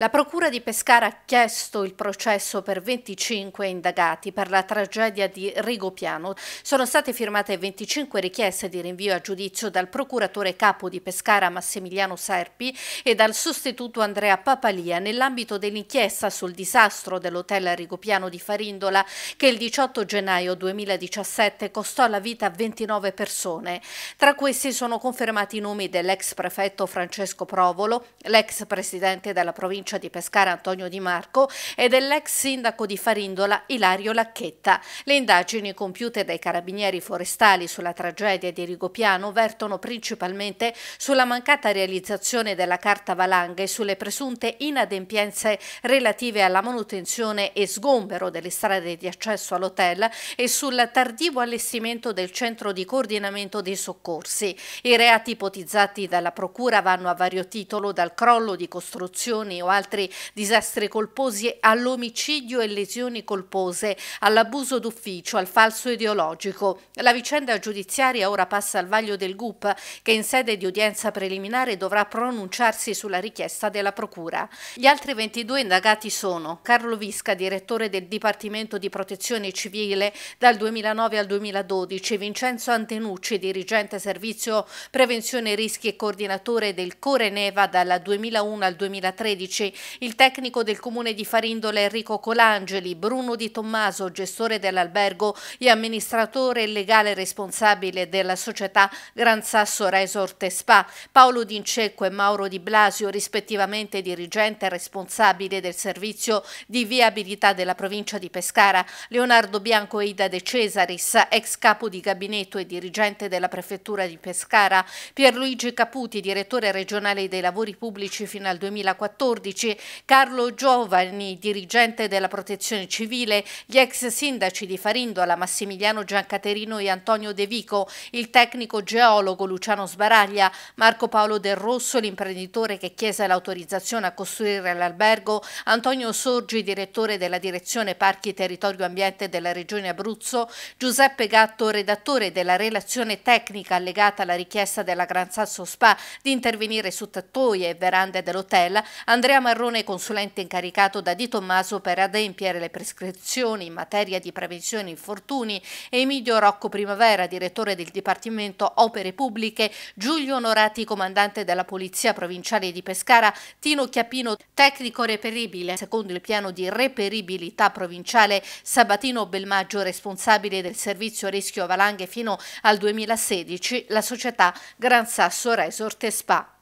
La Procura di Pescara ha chiesto il processo per 25 indagati per la tragedia di Rigopiano. Sono state firmate 25 richieste di rinvio a giudizio dal procuratore capo di Pescara Massimiliano Serpi e dal sostituto Andrea Papalia nell'ambito dell'inchiesta sul disastro dell'hotel Rigopiano di Farindola che il 18 gennaio 2017 costò la vita a 29 persone. Tra questi sono confermati i nomi dell'ex prefetto Francesco Provolo, l'ex presidente della provincia provincia di Pescara Antonio Di Marco e dell'ex sindaco di Farindola Ilario Lacchetta. Le indagini compiute dai carabinieri forestali sulla tragedia di Rigopiano vertono principalmente sulla mancata realizzazione della carta valanga e sulle presunte inadempienze relative alla manutenzione e sgombero delle strade di accesso all'hotel e sul tardivo allestimento del centro di coordinamento dei soccorsi. I reati ipotizzati dalla Procura vanno a vario titolo dal crollo di costruzioni o altri disastri colposi all'omicidio e lesioni colpose, all'abuso d'ufficio, al falso ideologico. La vicenda giudiziaria ora passa al vaglio del GUP che in sede di udienza preliminare dovrà pronunciarsi sulla richiesta della Procura. Gli altri 22 indagati sono Carlo Visca, direttore del Dipartimento di Protezione Civile dal 2009 al 2012, Vincenzo Antenucci, dirigente servizio Prevenzione Rischi e coordinatore del Core Neva dal 2001 al 2013 il tecnico del comune di Farindola Enrico Colangeli, Bruno Di Tommaso, gestore dell'albergo e amministratore legale responsabile della società Gran Sasso Resort Spa, Paolo D'Incecco e Mauro Di Blasio, rispettivamente dirigente responsabile del servizio di viabilità della provincia di Pescara, Leonardo Bianco e Ida De Cesaris, ex capo di gabinetto e dirigente della prefettura di Pescara, Pierluigi Caputi, direttore regionale dei lavori pubblici fino al 2014, pubblici, Carlo Giovani, dirigente della protezione civile, gli ex sindaci di Farindola, Massimiliano Giancaterino e Antonio De Vico, il tecnico geologo Luciano Sbaraglia, Marco Paolo Del Rosso, l'imprenditore che chiese l'autorizzazione a costruire l'albergo, Antonio Sorgi, direttore della direzione Parchi Territorio Ambiente della Regione Abruzzo, Giuseppe Gatto, redattore della relazione tecnica legata alla richiesta della Gran Sasso Spa di intervenire su tattoie e verande dell'hotel, Andrea Marrone, consulente incaricato da Di Tommaso per adempiere le prescrizioni in materia di prevenzione infortuni, Emilio Rocco Primavera, direttore del Dipartimento Opere Pubbliche, Giulio Onorati, comandante della Polizia Provinciale di Pescara, Tino Chiappino, tecnico reperibile secondo il piano di reperibilità provinciale, Sabatino Belmaggio, responsabile del servizio rischio valanghe fino al 2016, la società Gran Sasso Resort Spa.